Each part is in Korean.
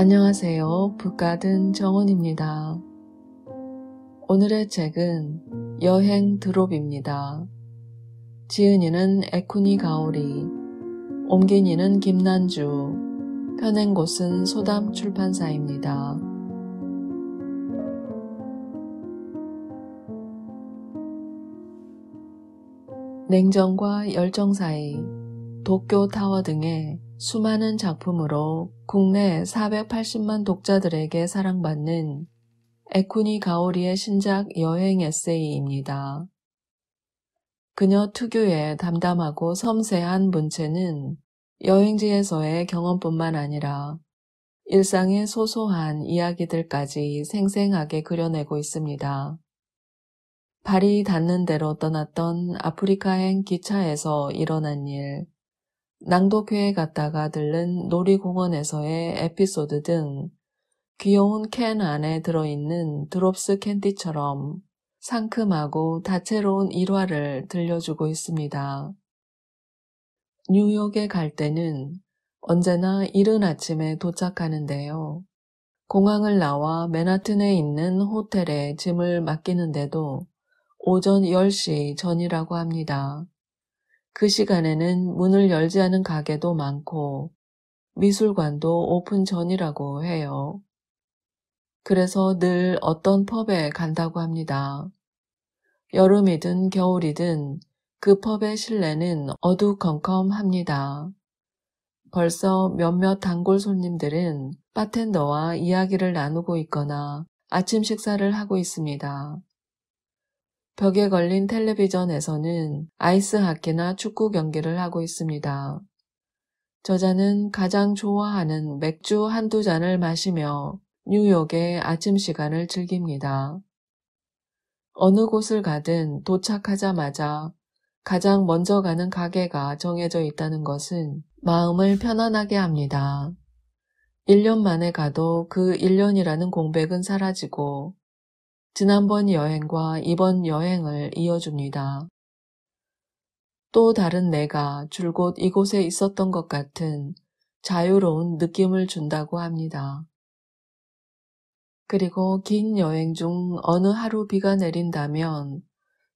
안녕하세요. 북가든 정원입니다. 오늘의 책은 여행 드롭입니다. 지은이는 에쿠니 가오리, 옮긴이는 김난주, 펴낸 곳은 소담 출판사입니다. 냉정과 열정 사이 도쿄타워 등의 수많은 작품으로 국내 480만 독자들에게 사랑받는 에쿠니 가오리의 신작 여행 에세이입니다. 그녀 특유의 담담하고 섬세한 문체는 여행지에서의 경험뿐만 아니라 일상의 소소한 이야기들까지 생생하게 그려내고 있습니다. 발이 닿는 대로 떠났던 아프리카행 기차에서 일어난 일, 낭독회에 갔다가 들른 놀이공원에서의 에피소드 등 귀여운 캔 안에 들어있는 드롭스 캔디처럼 상큼하고 다채로운 일화를 들려주고 있습니다. 뉴욕에 갈 때는 언제나 이른 아침에 도착하는데요. 공항을 나와 맨하튼에 있는 호텔에 짐을 맡기는데도 오전 10시 전이라고 합니다. 그 시간에는 문을 열지 않은 가게도 많고 미술관도 오픈 전이라고 해요. 그래서 늘 어떤 펍에 간다고 합니다. 여름이든 겨울이든 그 펍의 실내는 어두컴컴합니다. 벌써 몇몇 단골 손님들은 바텐더와 이야기를 나누고 있거나 아침 식사를 하고 있습니다. 벽에 걸린 텔레비전에서는 아이스 하키나 축구 경기를 하고 있습니다. 저자는 가장 좋아하는 맥주 한두 잔을 마시며 뉴욕의 아침 시간을 즐깁니다. 어느 곳을 가든 도착하자마자 가장 먼저 가는 가게가 정해져 있다는 것은 마음을 편안하게 합니다. 1년 만에 가도 그 1년이라는 공백은 사라지고 지난번 여행과 이번 여행을 이어줍니다. 또 다른 내가 줄곧 이곳에 있었던 것 같은 자유로운 느낌을 준다고 합니다. 그리고 긴 여행 중 어느 하루 비가 내린다면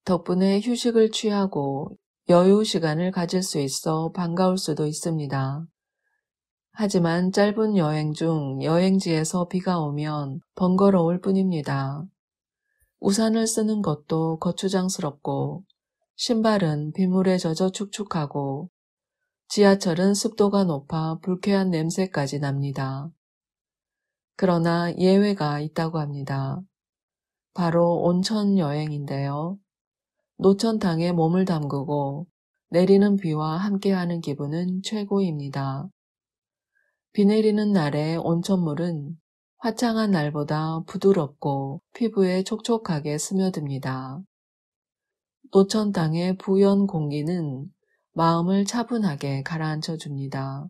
덕분에 휴식을 취하고 여유 시간을 가질 수 있어 반가울 수도 있습니다. 하지만 짧은 여행 중 여행지에서 비가 오면 번거로울 뿐입니다. 우산을 쓰는 것도 거추장스럽고 신발은 비물에 젖어 축축하고 지하철은 습도가 높아 불쾌한 냄새까지 납니다. 그러나 예외가 있다고 합니다. 바로 온천 여행인데요. 노천탕에 몸을 담그고 내리는 비와 함께하는 기분은 최고입니다. 비 내리는 날에 온천물은 화창한 날보다 부드럽고 피부에 촉촉하게 스며듭니다. 노천 땅의 부연 공기는 마음을 차분하게 가라앉혀 줍니다.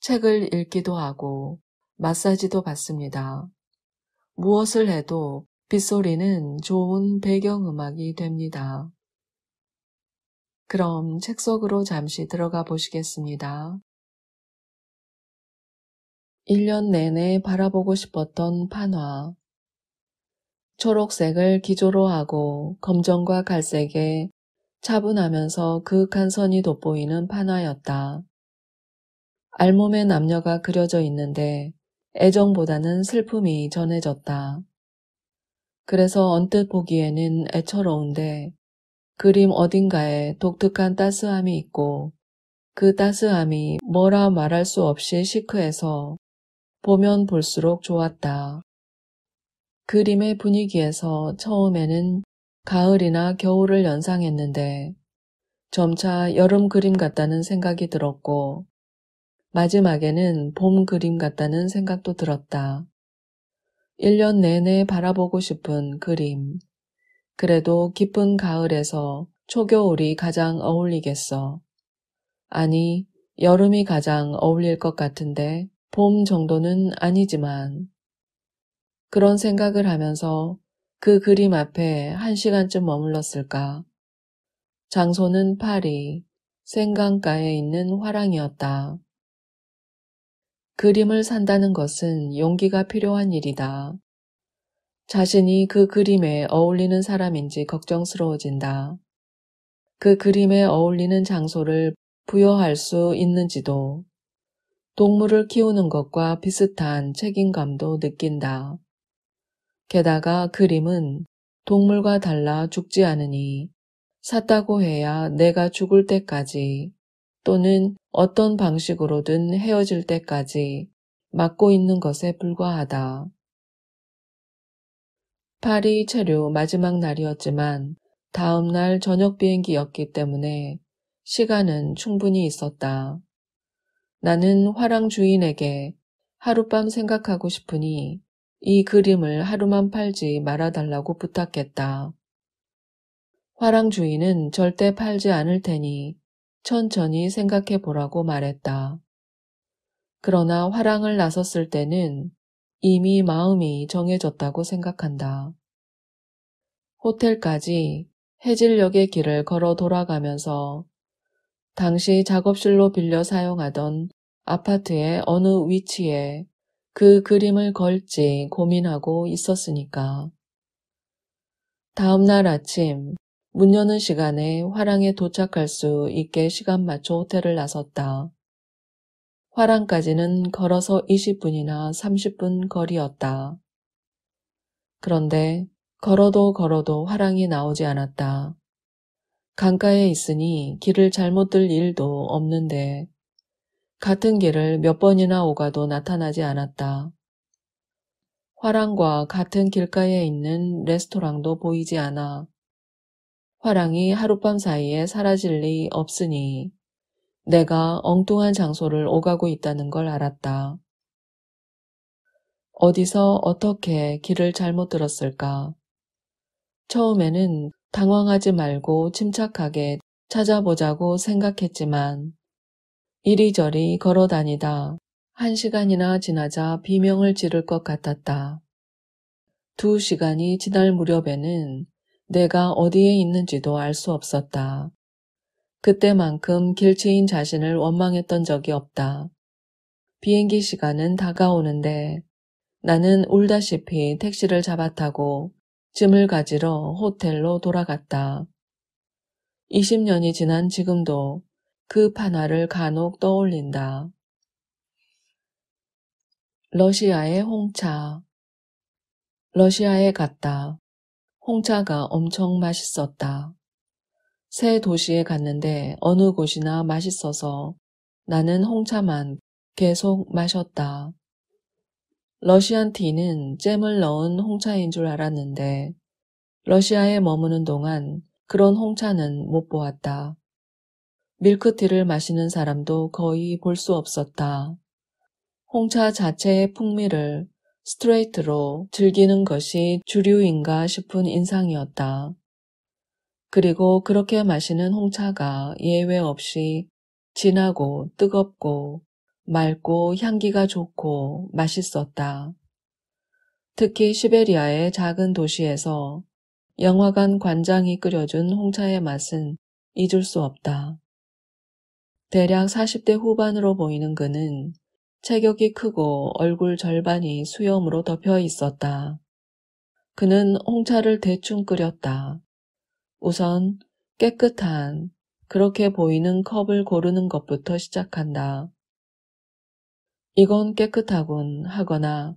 책을 읽기도 하고 마사지도 받습니다. 무엇을 해도 빗소리는 좋은 배경음악이 됩니다. 그럼 책 속으로 잠시 들어가 보시겠습니다. 1년 내내 바라보고 싶었던 판화. 초록색을 기조로 하고 검정과 갈색에 차분하면서 그윽한 선이 돋보이는 판화였다. 알몸에 남녀가 그려져 있는데 애정보다는 슬픔이 전해졌다. 그래서 언뜻 보기에는 애처로운데 그림 어딘가에 독특한 따스함이 있고 그 따스함이 뭐라 말할 수 없이 시크해서 보면 볼수록 좋았다. 그림의 분위기에서 처음에는 가을이나 겨울을 연상했는데 점차 여름 그림 같다는 생각이 들었고 마지막에는 봄 그림 같다는 생각도 들었다. 1년 내내 바라보고 싶은 그림. 그래도 깊은 가을에서 초겨울이 가장 어울리겠어. 아니, 여름이 가장 어울릴 것 같은데 봄 정도는 아니지만 그런 생각을 하면서 그 그림 앞에 한 시간쯤 머물렀을까. 장소는 파리, 생강가에 있는 화랑이었다. 그림을 산다는 것은 용기가 필요한 일이다. 자신이 그 그림에 어울리는 사람인지 걱정스러워진다. 그 그림에 어울리는 장소를 부여할 수 있는지도 동물을 키우는 것과 비슷한 책임감도 느낀다. 게다가 그림은 동물과 달라 죽지 않으니 샀다고 해야 내가 죽을 때까지 또는 어떤 방식으로든 헤어질 때까지 막고 있는 것에 불과하다. 파리 체류 마지막 날이었지만 다음날 저녁 비행기였기 때문에 시간은 충분히 있었다. 나는 화랑 주인에게 하룻밤 생각하고 싶으니 이 그림을 하루만 팔지 말아달라고 부탁했다. 화랑 주인은 절대 팔지 않을 테니 천천히 생각해 보라고 말했다. 그러나 화랑을 나섰을 때는 이미 마음이 정해졌다고 생각한다. 호텔까지 해질녘의 길을 걸어 돌아가면서 당시 작업실로 빌려 사용하던 아파트의 어느 위치에 그 그림을 걸지 고민하고 있었으니까. 다음날 아침 문 여는 시간에 화랑에 도착할 수 있게 시간 맞춰 호텔을 나섰다. 화랑까지는 걸어서 20분이나 30분 거리였다. 그런데 걸어도 걸어도 화랑이 나오지 않았다. 강가에 있으니 길을 잘못 들 일도 없는데 같은 길을 몇 번이나 오가도 나타나지 않았다. 화랑과 같은 길가에 있는 레스토랑도 보이지 않아. 화랑이 하룻밤 사이에 사라질 리 없으니 내가 엉뚱한 장소를 오가고 있다는 걸 알았다. 어디서 어떻게 길을 잘못 들었을까? 처음에는 당황하지 말고 침착하게 찾아보자고 생각했지만 이리저리 걸어 다니다 한 시간이나 지나자 비명을 지를 것 같았다. 두 시간이 지날 무렵에는 내가 어디에 있는지도 알 수 없었다. 그때만큼 길치인 자신을 원망했던 적이 없다. 비행기 시간은 다가오는데 나는 울다시피 택시를 잡아타고 짐을 가지러 호텔로 돌아갔다. 20년이 지난 지금도 그 판화를 간혹 떠올린다. 러시아의 홍차 러시아에 갔다. 홍차가 엄청 맛있었다. 새 도시에 갔는데 어느 곳이나 맛있어서 나는 홍차만 계속 마셨다. 러시안 티는 잼을 넣은 홍차인 줄 알았는데 러시아에 머무는 동안 그런 홍차는 못 보았다. 밀크티를 마시는 사람도 거의 볼 수 없었다. 홍차 자체의 풍미를 스트레이트로 즐기는 것이 주류인가 싶은 인상이었다. 그리고 그렇게 마시는 홍차가 예외 없이 진하고 뜨겁고 맑고 향기가 좋고 맛있었다. 특히 시베리아의 작은 도시에서 영화관 관장이 끓여준 홍차의 맛은 잊을 수 없다. 대략 40대 후반으로 보이는 그는 체격이 크고 얼굴 절반이 수염으로 덮여 있었다. 그는 홍차를 대충 끓였다. 우선 깨끗한, 그렇게 보이는 컵을 고르는 것부터 시작한다. 이건 깨끗하군 하거나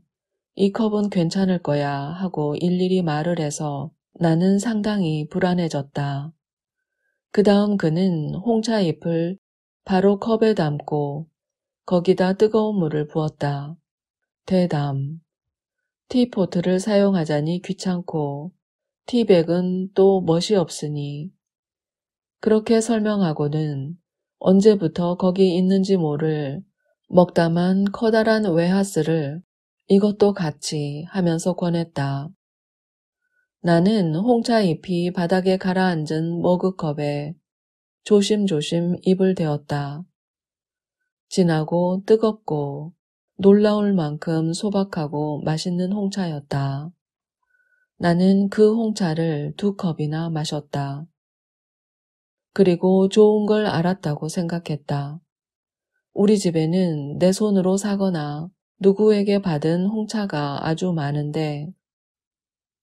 이 컵은 괜찮을 거야 하고 일일이 말을 해서 나는 상당히 불안해졌다. 그 다음 그는 홍차 잎을 바로 컵에 담고 거기다 뜨거운 물을 부었다. 대담. 티포트를 사용하자니 귀찮고 티백은 또 멋이 없으니 그렇게 설명하고는 언제부터 거기 있는지 모를 먹다만 커다란 외하스를 이것도 같이 하면서 권했다. 나는 홍차 잎이 바닥에 가라앉은 머그컵에 조심조심 입을 대었다. 진하고 뜨겁고 놀라울 만큼 소박하고 맛있는 홍차였다. 나는 그 홍차를 두 컵이나 마셨다. 그리고 좋은 걸 알았다고 생각했다. 우리 집에는 내 손으로 사거나 누구에게 받은 홍차가 아주 많은데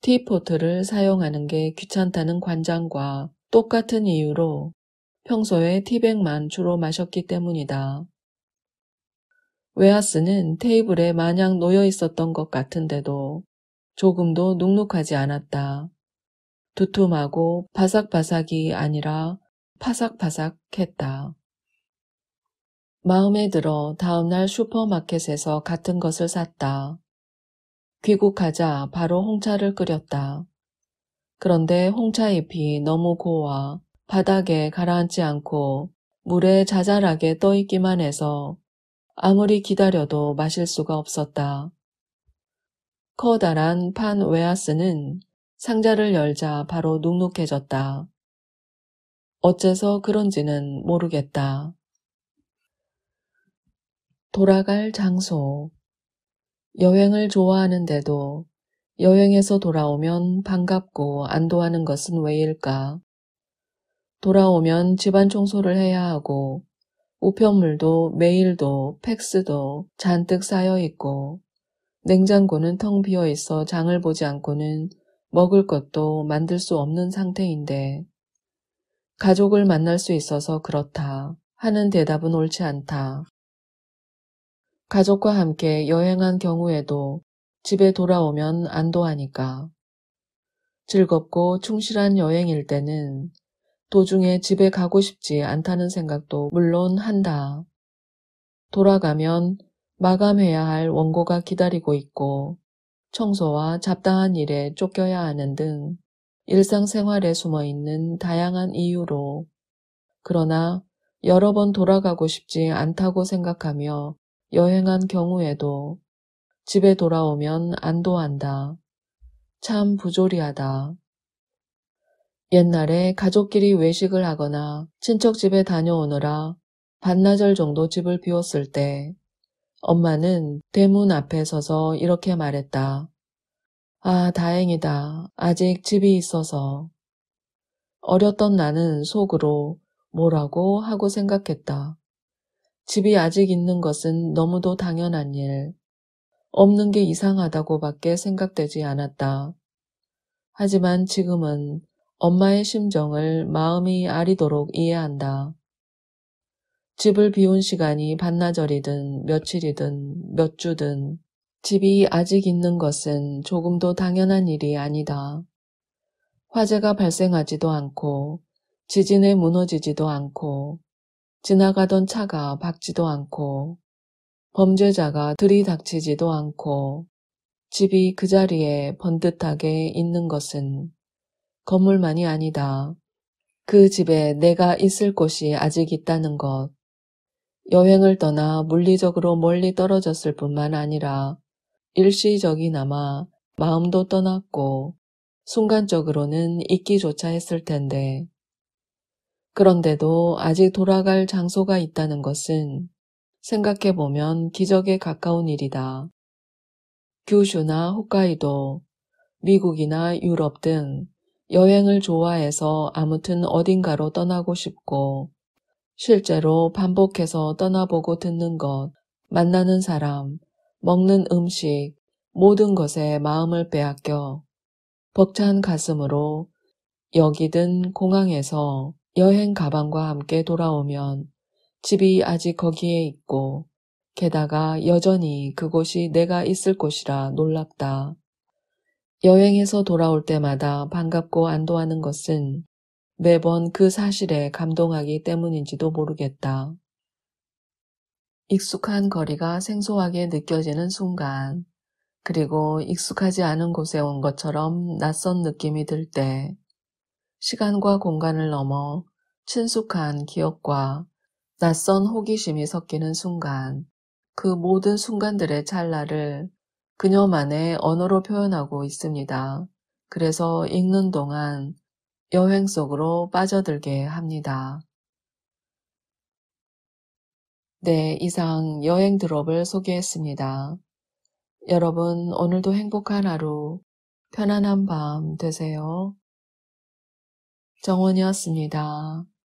티포트를 사용하는 게 귀찮다는 관장과 똑같은 이유로 평소에 티백만 주로 마셨기 때문이다. 웨하스는 테이블에 마냥 놓여 있었던 것 같은데도 조금도 눅눅하지 않았다. 두툼하고 바삭바삭이 아니라 파삭파삭했다. 마음에 들어 다음날 슈퍼마켓에서 같은 것을 샀다. 귀국하자 바로 홍차를 끓였다. 그런데 홍차잎이 너무 고와 바닥에 가라앉지 않고 물에 자잘하게 떠있기만 해서 아무리 기다려도 마실 수가 없었다. 커다란 판 웨하스는 상자를 열자 바로 눅눅해졌다. 어째서 그런지는 모르겠다. 돌아갈 장소. 여행을 좋아하는데도 여행에서 돌아오면 반갑고 안도하는 것은 왜일까? 돌아오면 집안 청소를 해야 하고 우편물도 메일도 팩스도 잔뜩 쌓여 있고 냉장고는 텅 비어 있어 장을 보지 않고는 먹을 것도 만들 수 없는 상태인데 가족을 만날 수 있어서 그렇다 하는 대답은 옳지 않다. 가족과 함께 여행한 경우에도 집에 돌아오면 안도하니까. 즐겁고 충실한 여행일 때는 도중에 집에 가고 싶지 않다는 생각도 물론 한다. 돌아가면 마감해야 할 원고가 기다리고 있고 청소와 잡다한 일에 쫓겨야 하는 등 일상생활에 숨어 있는 다양한 이유로 그러나 여러 번 돌아가고 싶지 않다고 생각하며 여행한 경우에도 집에 돌아오면 안도한다. 참 부조리하다. 옛날에 가족끼리 외식을 하거나 친척 집에 다녀오느라 반나절 정도 집을 비웠을 때 엄마는 대문 앞에 서서 이렇게 말했다. 아, 다행이다. 아직 집이 있어서. 어렸던 나는 속으로 뭐라고 하고 생각했다. 집이 아직 있는 것은 너무도 당연한 일, 없는 게 이상하다고밖에 생각되지 않았다. 하지만 지금은 엄마의 심정을 마음이 아리도록 이해한다. 집을 비운 시간이 반나절이든 며칠이든 몇 주든 집이 아직 있는 것은 조금도 당연한 일이 아니다. 화재가 발생하지도 않고 지진에 무너지지도 않고 지나가던 차가 박지도 않고 범죄자가 들이닥치지도 않고 집이 그 자리에 번듯하게 있는 것은 건물만이 아니다. 그 집에 내가 있을 곳이 아직 있다는 것. 여행을 떠나 물리적으로 멀리 떨어졌을 뿐만 아니라 일시적이나마 마음도 떠났고 순간적으로는 잊기조차 했을 텐데 그런데도 아직 돌아갈 장소가 있다는 것은 생각해보면 기적에 가까운 일이다. 규슈나 홋카이도, 미국이나 유럽 등 여행을 좋아해서 아무튼 어딘가로 떠나고 싶고 실제로 반복해서 떠나보고 듣는 것, 만나는 사람, 먹는 음식, 모든 것에 마음을 빼앗겨 벅찬 가슴으로 여기든 공항에서 여행 가방과 함께 돌아오면 집이 아직 거기에 있고 게다가 여전히 그곳이 내가 있을 곳이라 놀랍다. 여행에서 돌아올 때마다 반갑고 안도하는 것은 매번 그 사실에 감동하기 때문인지도 모르겠다. 익숙한 거리가 생소하게 느껴지는 순간, 그리고 익숙하지 않은 곳에 온 것처럼 낯선 느낌이 들 때, 시간과 공간을 넘어 친숙한 기억과 낯선 호기심이 섞이는 순간 그 모든 순간들의 찰나를 그녀만의 언어로 표현하고 있습니다. 그래서 읽는 동안 여행 속으로 빠져들게 합니다. 네, 이상 여행 드롭을 소개했습니다. 여러분, 오늘도 행복한 하루, 편안한 밤 되세요. 정원이었습니다.